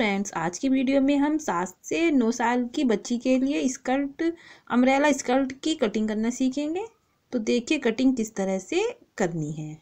friends आज की video में हम सात से नौ साल की बच्ची के लिए स्कर्ट अम्ब्रेला स्कर्ट की कटिंग करना सीखेंगे तो देखिए कटिंग किस तरह से करनी है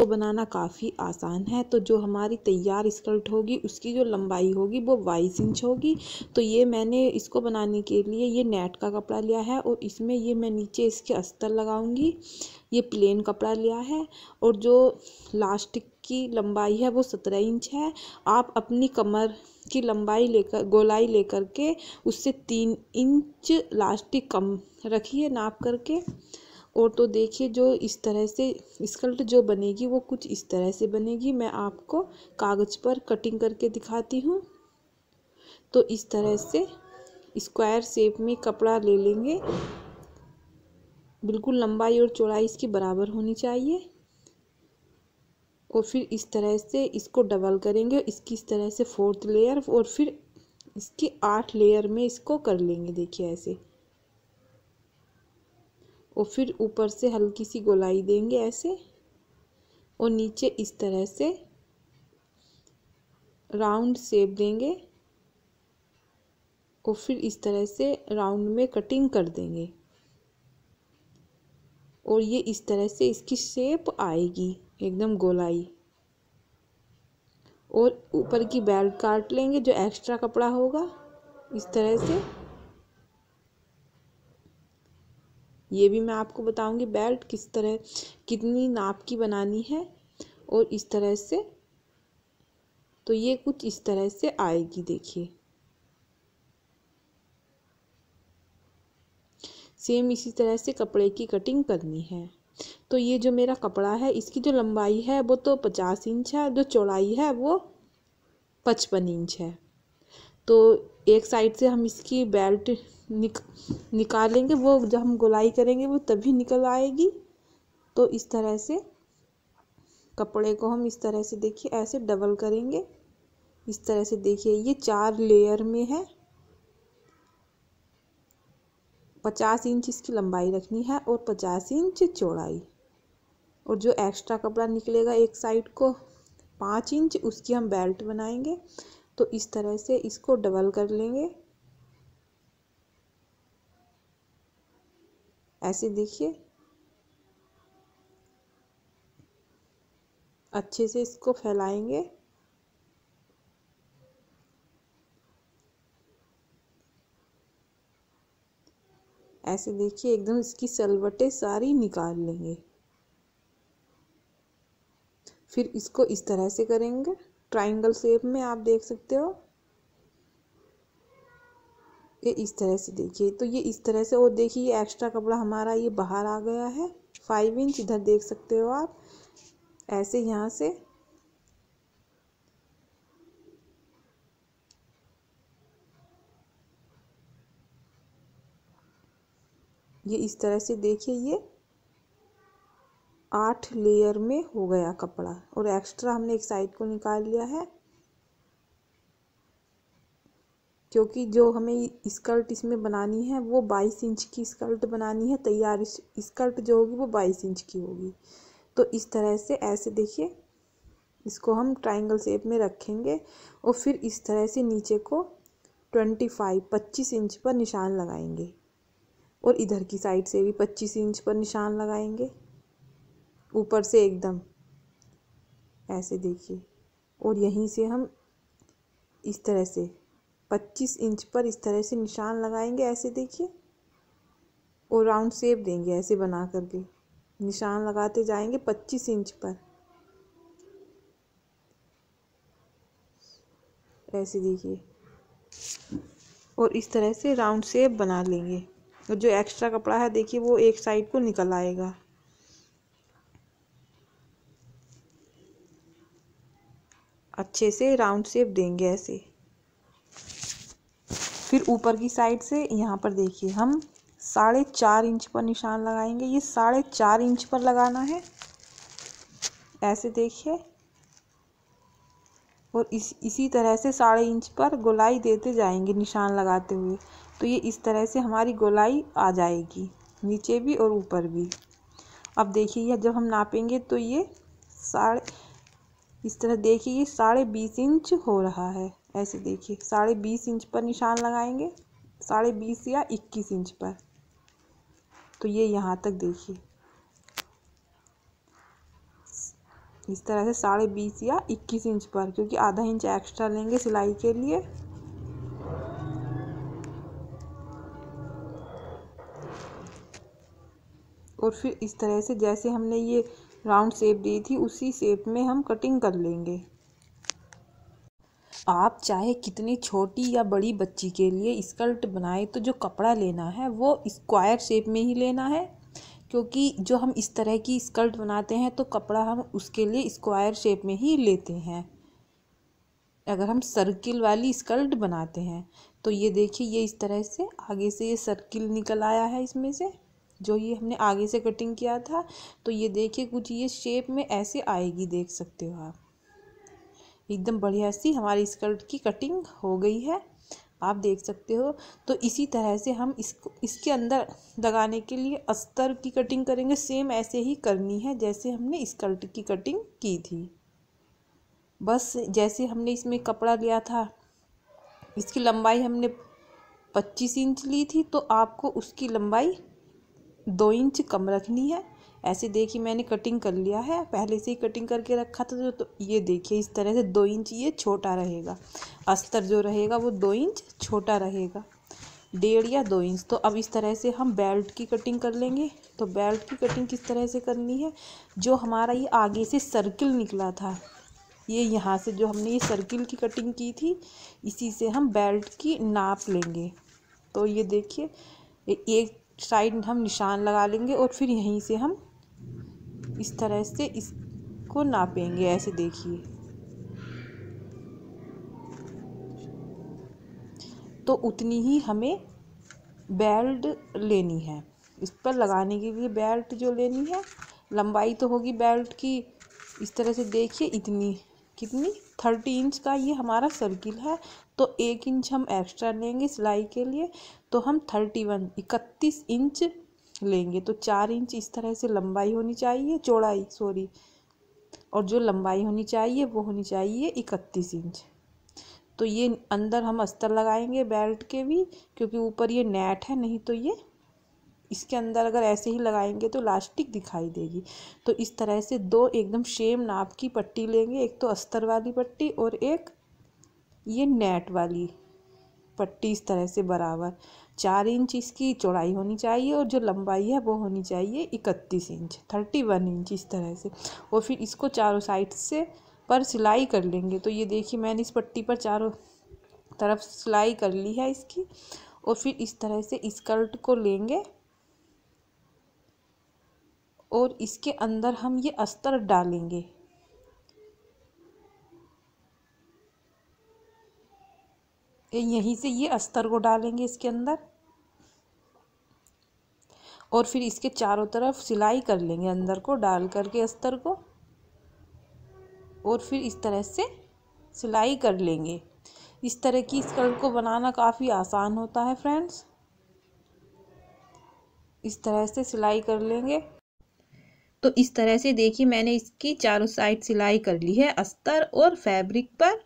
को बनाना काफ़ी आसान है तो जो हमारी तैयार स्कर्ट होगी उसकी जो लंबाई होगी वो बाईस इंच होगी तो ये मैंने इसको बनाने के लिए ये नेट का कपड़ा लिया है और इसमें ये मैं नीचे इसके अस्तर लगाऊंगी ये प्लेन कपड़ा लिया है और जो लास्टिक की लंबाई है वो सत्रह इंच है आप अपनी कमर की लंबाई लेकर गोलाई लेकर के उससे तीन इंच लास्टिक कम रखिए नाप करके और तो देखिए जो इस तरह से स्कल्ट जो बनेगी वो कुछ इस तरह से बनेगी मैं आपको कागज़ पर कटिंग करके दिखाती हूँ तो इस तरह से स्क्वायर शेप में कपड़ा ले लेंगे बिल्कुल लंबाई और चौड़ाई इसकी बराबर होनी चाहिए और फिर इस तरह से इसको डबल करेंगे इसकी इस तरह से फोर्थ लेयर और फिर इसके आठ लेयर में इसको कर लेंगे देखिए ऐसे और फिर ऊपर से हल्की सी गोलाई देंगे ऐसे और नीचे इस तरह से राउंड शेप देंगे और फिर इस तरह से राउंड में कटिंग कर देंगे और ये इस तरह से इसकी शेप आएगी एकदम गोलाई और ऊपर की बेल्ट काट लेंगे जो एक्स्ट्रा कपड़ा होगा इस तरह से ये भी मैं आपको बताऊंगी बेल्ट किस तरह कितनी नाप की बनानी है और इस तरह से तो ये कुछ इस तरह से आएगी देखिए सेम इसी तरह से कपड़े की कटिंग करनी है तो ये जो मेरा कपड़ा है इसकी जो लंबाई है वो तो पचास इंच है जो चौड़ाई है वो पचपन इंच है तो एक साइड से हम इसकी बेल्ट निक निकालेंगे वो जब हम गोलाई करेंगे वो तभी निकल आएगी तो इस तरह से कपड़े को हम इस तरह से देखिए ऐसे डबल करेंगे इस तरह से देखिए ये चार लेयर में है पचास इंच इसकी लंबाई रखनी है और पचास इंच चौड़ाई और जो एक्स्ट्रा कपड़ा निकलेगा एक साइड को पाँच इंच उसकी हम बेल्ट बनाएंगे तो इस तरह से इसको डबल कर लेंगे ऐसे देखिए अच्छे से इसको फैलाएंगे ऐसे देखिए एकदम इसकी सलवटें सारी निकाल लेंगे फिर इसको इस तरह से करेंगे ट्राइंगल शेप में आप देख सकते हो ये इस तरह से देखिए तो ये इस तरह से और देखिए ये एक्स्ट्रा कपड़ा हमारा ये बाहर आ गया है फाइव इंच इधर देख सकते हो आप ऐसे यहाँ से ये इस तरह से देखिए ये आठ लेयर में हो गया कपड़ा और एक्स्ट्रा हमने एक साइड को निकाल लिया है क्योंकि जो हमें स्कर्ट इसमें बनानी है वो बाईस इंच की स्कर्ट बनानी है तैयार स्कर्ट जो होगी वो बाईस इंच की होगी तो इस तरह से ऐसे देखिए इसको हम ट्राइंगल शेप में रखेंगे और फिर इस तरह से नीचे को ट्वेंटी फाइव पच्चीस इंच पर निशान लगाएंगे और इधर की साइड से भी पच्चीस इंच पर निशान लगाएंगे ऊपर से एकदम ऐसे देखिए और यहीं से हम इस तरह से 25 इंच पर इस तरह से निशान लगाएंगे ऐसे देखिए और राउंड शेप देंगे ऐसे बना करके निशान लगाते जाएंगे 25 इंच पर ऐसे देखिए और इस तरह से राउंड शेप बना लेंगे और जो एक्स्ट्रा कपड़ा है देखिए वो एक साइड को निकल आएगा अच्छे से राउंड शेप देंगे ऐसे फिर ऊपर की साइड से यहाँ पर देखिए हम साढ़े चार इंच पर निशान लगाएंगे ये साढ़े चार इंच पर लगाना है ऐसे देखिए और इस इसी तरह से साढ़े इंच पर गोलाई देते जाएंगे निशान लगाते हुए तो ये इस तरह से हमारी गोलाई आ जाएगी नीचे भी और ऊपर भी अब देखिए यह जब हम नापेंगे तो ये साढ़े इस तरह देखिए ये साढ़े बीस इंच हो रहा है ऐसे देखिए साढ़े बीस इंच पर निशान लगाएंगे साढ़े बीस या इक्कीस इंच पर तो ये यहाँ तक देखिए इस तरह से साढ़े बीस या इक्कीस इंच पर क्योंकि आधा इंच एक्स्ट्रा लेंगे सिलाई के लिए और फिर इस तरह से जैसे हमने ये राउंड शेप दी थी उसी शेप में हम कटिंग कर लेंगे आप चाहे कितनी छोटी या बड़ी बच्ची के लिए स्कर्ट बनाए तो जो कपड़ा लेना है वो स्क्वायर शेप में ही लेना है क्योंकि जो हम इस तरह की स्कर्ट बनाते हैं तो कपड़ा हम उसके लिए स्क्वायर शेप में ही लेते हैं अगर हम सर्किल वाली स्कर्ट बनाते हैं तो ये देखिए ये इस तरह से आगे से ये सर्किल निकल आया है इसमें से जो ये हमने आगे से कटिंग किया था तो ये देखिए कुछ ये शेप में ऐसे आएगी देख सकते हो आप एकदम बढ़िया सी हमारी स्कर्ट की कटिंग हो गई है आप देख सकते हो तो इसी तरह से हम इसको इसके अंदर लगाने के लिए अस्तर की कटिंग करेंगे सेम ऐसे ही करनी है जैसे हमने स्कर्ट की कटिंग की थी बस जैसे हमने इसमें कपड़ा लिया था इसकी लंबाई हमने पच्चीस इंच ली थी तो आपको उसकी लंबाई दो इंच कम रखनी है ऐसे देखिए मैंने कटिंग कर लिया है पहले से ही कटिंग करके रखा था तो, तो ये देखिए इस तरह से दो इंच ये छोटा रहेगा अस्तर जो रहेगा वो दो इंच छोटा रहेगा डेढ़ या दो इंच तो अब इस तरह से हम बेल्ट की कटिंग कर लेंगे तो बेल्ट की कटिंग किस तरह से करनी है जो हमारा ये आगे से सर्किल निकला था ये यहाँ से जो हमने ये सर्किल की कटिंग की थी इसी से हम बेल्ट की नाप लेंगे तो ये देखिए एक साइड हम निशान लगा लेंगे और फिर यहीं से हम इस तरह से इसको नापेंगे ऐसे देखिए तो उतनी ही हमें बेल्ट लेनी है इस पर लगाने के लिए बेल्ट जो लेनी है लंबाई तो होगी बेल्ट की इस तरह से देखिए इतनी कितनी थर्टी इंच का ये हमारा सर्किल है तो एक इंच हम एक्स्ट्रा लेंगे सिलाई के लिए तो हम थर्टी वन इकतीस इंच लेंगे तो चार इंच इस तरह से लंबाई होनी चाहिए चौड़ाई सॉरी और जो लंबाई होनी चाहिए वो होनी चाहिए इकतीस इंच तो ये अंदर हम अस्तर लगाएंगे बेल्ट के भी क्योंकि ऊपर ये नेट है नहीं तो ये इसके अंदर अगर ऐसे ही लगाएंगे तो लास्टिक दिखाई देगी तो इस तरह से दो एकदम शेम नाप की पट्टी लेंगे एक तो अस्तर वाली पट्टी और एक ये नेट वाली पट्टी इस तरह से बराबर चार इंच इसकी चौड़ाई होनी चाहिए और जो लंबाई है वो होनी चाहिए इकतीस इंच थर्टी वन इंच इस तरह से और फिर इसको चारों साइड से पर सिलाई कर लेंगे तो ये देखिए मैंने इस पट्टी पर चारों तरफ सिलाई कर ली है इसकी और फिर इस तरह से स्कर्ट को लेंगे और इसके अंदर हम ये अस्तर डालेंगे यहीं से ये अस्तर को डालेंगे इसके अंदर और फिर इसके चारों तरफ सिलाई कर लेंगे अंदर को डाल करके अस्तर को और फिर इस तरह से सिलाई कर लेंगे इस तरह की स्कर्ट को बनाना काफ़ी आसान होता है फ्रेंड्स इस तरह से सिलाई कर लेंगे तो इस तरह से देखिए मैंने इसकी चारों साइड सिलाई कर ली है अस्तर और फैब्रिक पर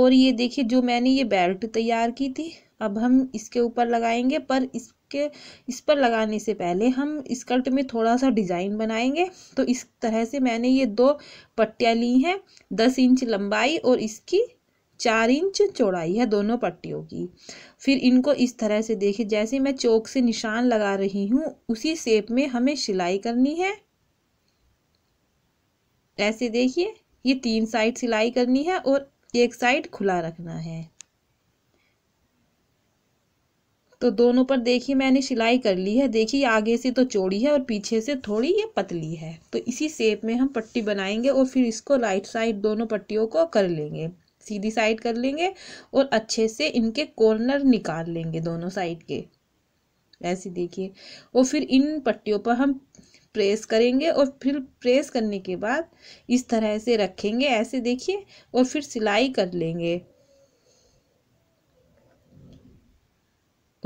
और ये देखिए जो मैंने ये बेल्ट तैयार की थी अब हम इसके ऊपर लगाएंगे पर इसके इस पर लगाने से पहले हम स्कर्ट में थोड़ा सा डिज़ाइन बनाएंगे तो इस तरह से मैंने ये दो पट्टियाँ ली हैं दस इंच लंबाई और इसकी चार इंच चौड़ाई है दोनों पट्टियों की फिर इनको इस तरह से देखिए जैसे मैं चौक से निशान लगा रही हूँ उसी शेप में हमें सिलाई करनी है ऐसे देखिए ये तीन साइड सिलाई करनी है और एक साइड खुला रखना है तो दोनों पर देखिए मैंने सिलाई कर ली है देखिए आगे से तो चौड़ी है और पीछे से थोड़ी ये पतली है तो इसी शेप में हम पट्टी बनाएंगे और फिर इसको राइट साइड दोनों पट्टियों को कर लेंगे सीधी साइड कर लेंगे और अच्छे से इनके कॉर्नर निकाल लेंगे दोनों साइड के ऐसे देखिए और फिर इन पट्टियों पर हम प्रेस करेंगे और फिर प्रेस करने के बाद इस तरह से रखेंगे ऐसे देखिए और फिर सिलाई कर लेंगे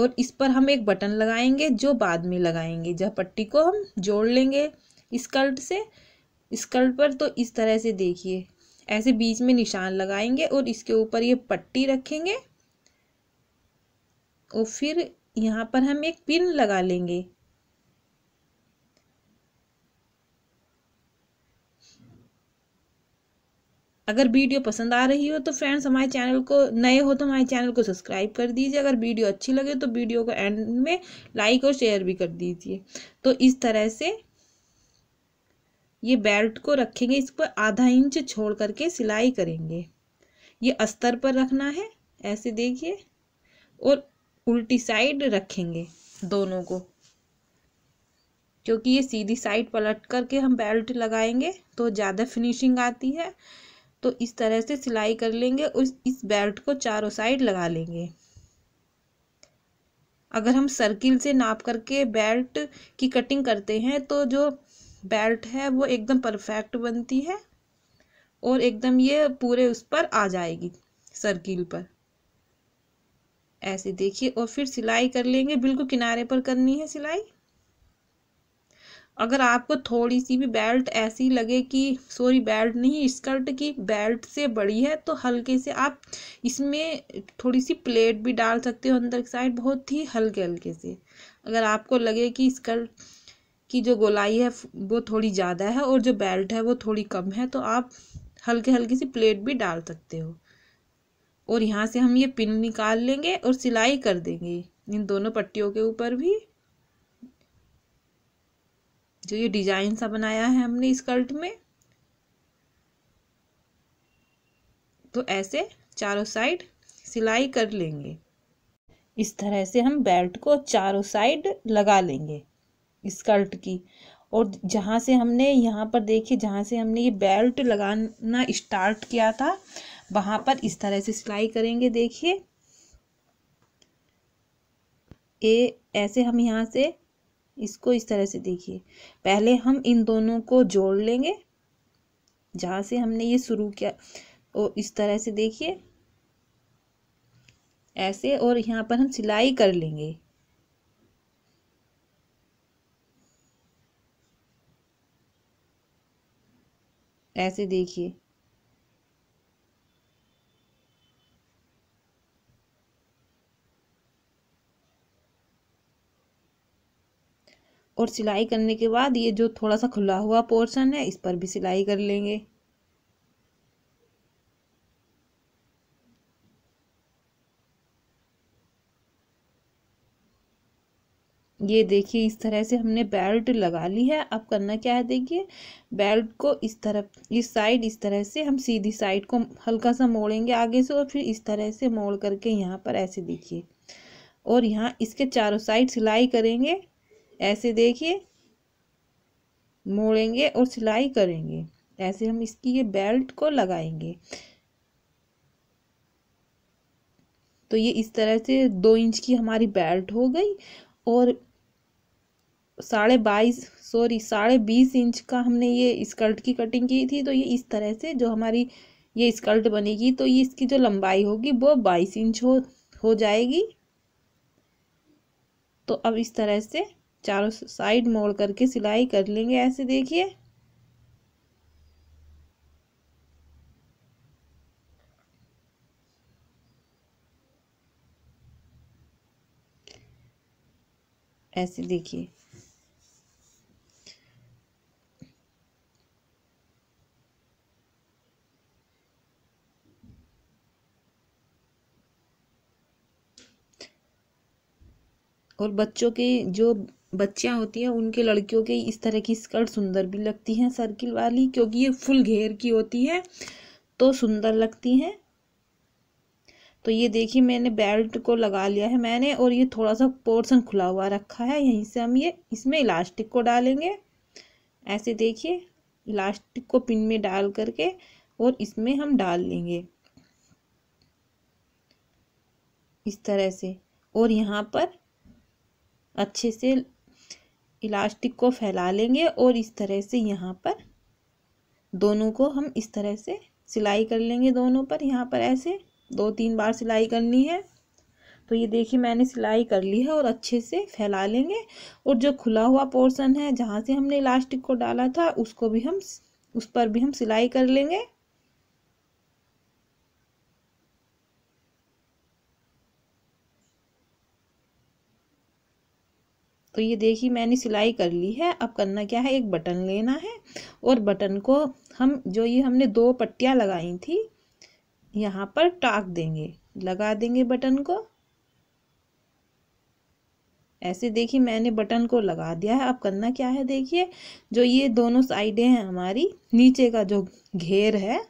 और इस पर हम एक बटन लगाएंगे जो बाद में लगाएंगे जब पट्टी को हम जोड़ लेंगे स्कर्ट से स्कर्ट पर तो इस तरह से देखिए ऐसे बीच में निशान लगाएंगे और इसके ऊपर ये पट्टी रखेंगे और फिर यहाँ पर हम एक पिन लगा लेंगे अगर वीडियो पसंद आ रही हो तो फ्रेंड्स हमारे चैनल को नए हो तो हमारे चैनल को सब्सक्राइब कर दीजिए अगर वीडियो अच्छी लगे तो वीडियो को एंड में लाइक और शेयर भी कर दीजिए तो इस तरह से ये बेल्ट को रखेंगे इस पर आधा इंच छोड़ करके सिलाई करेंगे ये अस्तर पर रखना है ऐसे देखिए और उल्टी साइड रखेंगे दोनों को क्योंकि ये सीधी साइड पलट करके हम बेल्ट लगाएंगे तो ज़्यादा फिनिशिंग आती है तो इस तरह से सिलाई कर लेंगे और इस बेल्ट को चारों साइड लगा लेंगे अगर हम सर्किल से नाप करके बेल्ट की कटिंग करते हैं तो जो बेल्ट है वो एकदम परफेक्ट बनती है और एकदम ये पूरे उस पर आ जाएगी सर्किल पर ऐसे देखिए और फिर सिलाई कर लेंगे बिल्कुल किनारे पर करनी है सिलाई अगर आपको थोड़ी सी भी बेल्ट ऐसी लगे कि सॉरी बेल्ट नहीं स्कर्ट की बेल्ट से बड़ी है तो हल्के से आप इसमें थोड़ी सी प्लेट भी डाल सकते हो अंदर की साइड बहुत ही हल्के हल्के से अगर आपको लगे कि स्कर्ट की जो गोलाई है वो थोड़ी ज़्यादा है और जो बेल्ट है वो थोड़ी कम है तो आप हल्के हल्की सी प्लेट भी डाल सकते हो और यहाँ से हम ये पिन निकाल लेंगे और सिलाई कर देंगे इन दोनों पट्टियों के ऊपर भी जो ये डिजाइन सा बनाया है हमने स्कर्ट में तो ऐसे चारों साइड सिलाई कर लेंगे इस तरह से हम बेल्ट को चारों साइड लगा लेंगे स्कर्ट की और जहाँ से हमने यहाँ पर देखिए जहाँ से हमने ये बेल्ट लगाना स्टार्ट किया था वहाँ पर इस तरह से सिलाई करेंगे देखिए ए ऐसे हम यहाँ से इसको इस तरह से देखिए पहले हम इन दोनों को जोड़ लेंगे जहाँ से हमने ये शुरू किया और इस तरह से देखिए ऐसे और यहाँ पर हम सिलाई कर लेंगे ऐसे देखिए और सिलाई करने के बाद ये जो थोड़ा सा खुला हुआ पोर्शन है इस पर भी सिलाई कर लेंगे ये देखिए इस तरह से हमने बेल्ट लगा ली है अब करना क्या है देखिए बेल्ट को इस तरफ इस साइड इस तरह से हम सीधी साइड को हल्का सा मोड़ेंगे आगे से और फिर इस तरह से मोड़ करके यहाँ पर ऐसे देखिए और यहाँ इसके चारों साइड सिलाई करेंगे ऐसे देखिए मोड़ेंगे और सिलाई करेंगे ऐसे हम इसकी ये बेल्ट को लगाएंगे तो ये इस तरह से दो इंच की हमारी बेल्ट हो गई और साढ़े बाईस सॉरी साढ़े बीस इंच का हमने ये स्कर्ट की कटिंग की थी तो ये इस तरह से जो हमारी ये स्कर्ट बनेगी तो ये इसकी जो लंबाई होगी वो बाईस इंच हो हो जाएगी तो अब इस तरह से चारों साइड मोड़ करके सिलाई कर लेंगे ऐसे देखिए ऐसे देखिए और बच्चों के जो बच्चियाँ होती हैं उनके लड़कियों के इस तरह की स्कर्ट सुंदर भी लगती हैं सर्किल वाली क्योंकि ये फुल घेर की होती है तो सुंदर लगती हैं तो ये देखिए मैंने बेल्ट को लगा लिया है मैंने और ये थोड़ा सा पोर्सन खुला हुआ रखा है यहीं से हम ये इसमें इलास्टिक को डालेंगे ऐसे देखिए इलास्टिक को पिन में डाल करके और इसमें हम डाल लेंगे इस तरह से और यहाँ पर अच्छे से इलास्टिक को फैला लेंगे और इस तरह से यहाँ पर दोनों को हम इस तरह से सिलाई कर लेंगे दोनों पर यहाँ पर ऐसे दो तीन बार सिलाई करनी है तो ये देखिए मैंने सिलाई कर ली है और अच्छे से फैला लेंगे और जो खुला हुआ पोर्शन है जहाँ से हमने इलास्टिक को डाला था उसको भी हम उस पर भी हम सिलाई कर लेंगे तो ये देखिए मैंने सिलाई कर ली है अब करना क्या है एक बटन लेना है और बटन को हम जो ये हमने दो पट्टियाँ लगाई थी यहाँ पर टाक देंगे लगा देंगे बटन को ऐसे देखिए मैंने बटन को लगा दिया है अब करना क्या है देखिए जो ये दोनों साइडें हैं हमारी नीचे का जो घेर है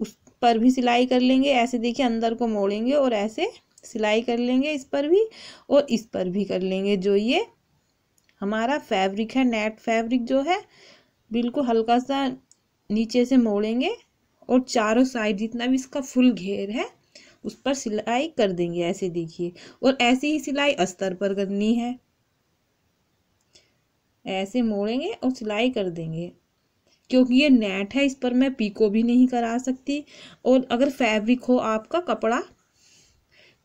उस पर भी सिलाई कर लेंगे ऐसे देखिए अंदर को मोड़ेंगे और ऐसे सिलाई कर लेंगे इस पर भी और इस पर भी कर लेंगे जो ये हमारा फैब्रिक है नेट फैब्रिक जो है बिल्कुल हल्का सा नीचे से मोड़ेंगे और चारों साइड जितना भी इसका फुल घेर है उस पर सिलाई कर देंगे ऐसे देखिए और ऐसी ही सिलाई अस्तर पर करनी है ऐसे मोड़ेंगे और सिलाई कर देंगे क्योंकि ये नेट है इस पर मैं पीको भी नहीं करा सकती और अगर फैब्रिक हो आपका कपड़ा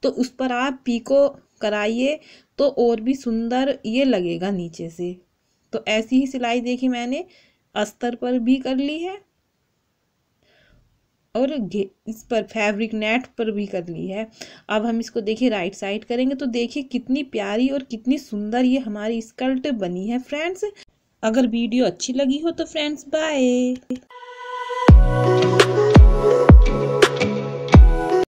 तो उस पर आप पीको कराइए तो और भी सुंदर ये लगेगा नीचे से तो ऐसी ही सिलाई देखी मैंने अस्तर पर भी कर ली है और इस पर फैब्रिक नेट पर भी कर ली है अब हम इसको देखिए राइट साइड करेंगे तो देखिए कितनी प्यारी और कितनी सुंदर ये हमारी स्कर्ट बनी है फ्रेंड्स अगर वीडियो अच्छी लगी हो तो फ्रेंड्स बाय